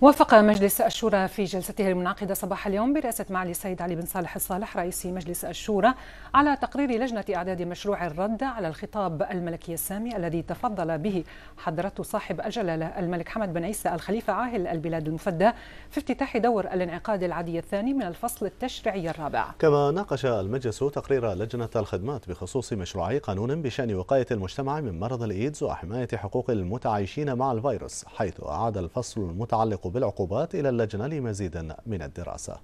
وافق مجلس الشورى في جلسته المنعقدة صباح اليوم برئاسة معالي السيد علي بن صالح الصالح رئيس مجلس الشورى على تقرير لجنة إعداد مشروع الرد على الخطاب الملكي السامي الذي تفضل به حضرته صاحب الجلالة الملك حمد بن عيسى الخليفة عاهل البلاد المفدى في افتتاح دور الانعقاد العادي الثاني من الفصل التشريعي الرابع كما ناقش المجلس تقرير لجنة الخدمات بخصوص مشروعي قانون بشأن وقاية المجتمع من مرض الإيدز وحماية حقوق المتعايشين مع الفيروس حيث أعاد الفصل المتعلق بالعقوبات إلى اللجنة لمزيد من الدراسة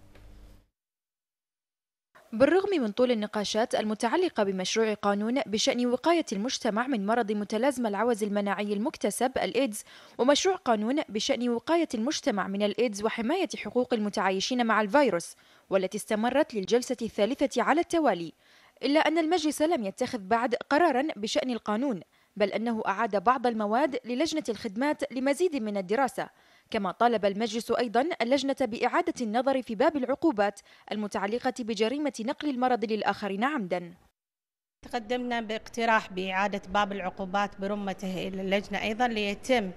بالرغم من طول النقاشات المتعلقة بمشروع قانون بشأن وقاية المجتمع من مرض متلازمة العوز المناعي المكتسب الإيدز ومشروع قانون بشأن وقاية المجتمع من الإيدز وحماية حقوق المتعايشين مع الفيروس والتي استمرت للجلسة الثالثة على التوالي إلا أن المجلس لم يتخذ بعد قرارا بشأن القانون بل أنه أعاد بعض المواد للجنة الخدمات لمزيد من الدراسة كما طالب المجلس أيضا اللجنة بإعادة النظر في باب العقوبات المتعلقة بجريمة نقل المرض للآخرين عمدا تقدمنا باقتراح بإعادة باب العقوبات برمته إلى اللجنة أيضا ليتم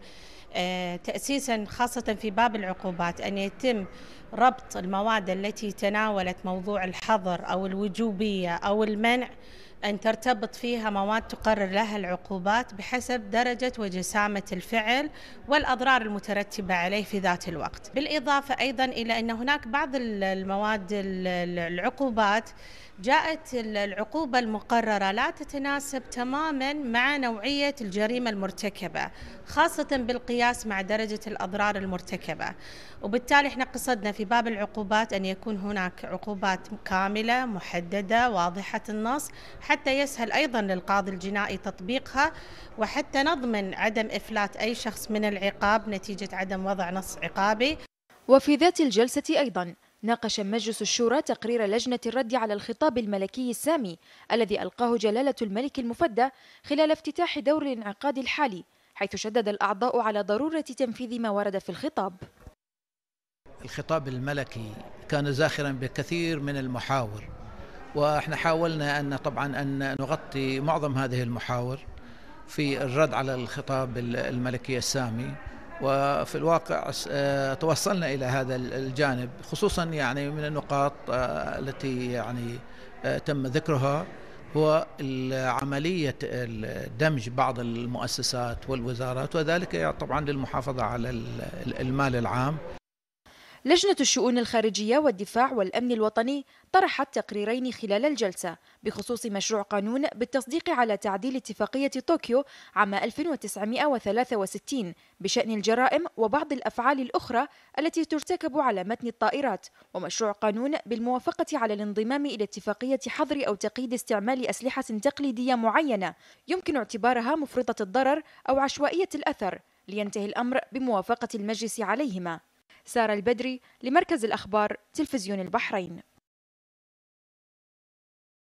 آه، تأسيسا خاصة في باب العقوبات أن يتم ربط المواد التي تناولت موضوع الحظر أو الوجوبية أو المنع أن ترتبط فيها مواد تقرر لها العقوبات بحسب درجة وجسامة الفعل والأضرار المترتبة عليه في ذات الوقت بالإضافة أيضا إلى أن هناك بعض المواد العقوبات جاءت العقوبة المقررة لا تتناسب تماما مع نوعية الجريمة المرتكبة خاصة بالقياس مع درجة الأضرار المرتكبة وبالتالي احنا قصدنا في باب العقوبات أن يكون هناك عقوبات كاملة محددة واضحة النص حتى يسهل أيضا للقاضي الجنائي تطبيقها وحتى نضمن عدم إفلات أي شخص من العقاب نتيجة عدم وضع نص عقابي وفي ذات الجلسة أيضا ناقش مجلس الشورى تقرير لجنة الرد على الخطاب الملكي السامي الذي ألقاه جلالة الملك المفدى خلال افتتاح دور الانعقاد الحالي حيث شدد الأعضاء على ضرورة تنفيذ ما ورد في الخطاب الخطاب الملكي كان زاخرا بكثير من المحاور واحنا حاولنا ان طبعا ان نغطي معظم هذه المحاور في الرد على الخطاب الملكي السامي وفي الواقع آه، توصلنا الى هذا الجانب خصوصا يعني من النقاط آه، التي يعني آه، تم ذكرها هو عملية دمج بعض المؤسسات والوزارات وذلك طبعا للمحافظة على المال العام لجنة الشؤون الخارجية والدفاع والأمن الوطني طرحت تقريرين خلال الجلسة بخصوص مشروع قانون بالتصديق على تعديل اتفاقية طوكيو عام 1963 بشأن الجرائم وبعض الأفعال الأخرى التي ترتكب على متن الطائرات ومشروع قانون بالموافقة على الانضمام إلى اتفاقية حظر أو تقييد استعمال أسلحة تقليدية معينة يمكن اعتبارها مفرطة الضرر أو عشوائية الأثر لينتهي الأمر بموافقة المجلس عليهما سارة البدري لمركز الأخبار تلفزيون البحرين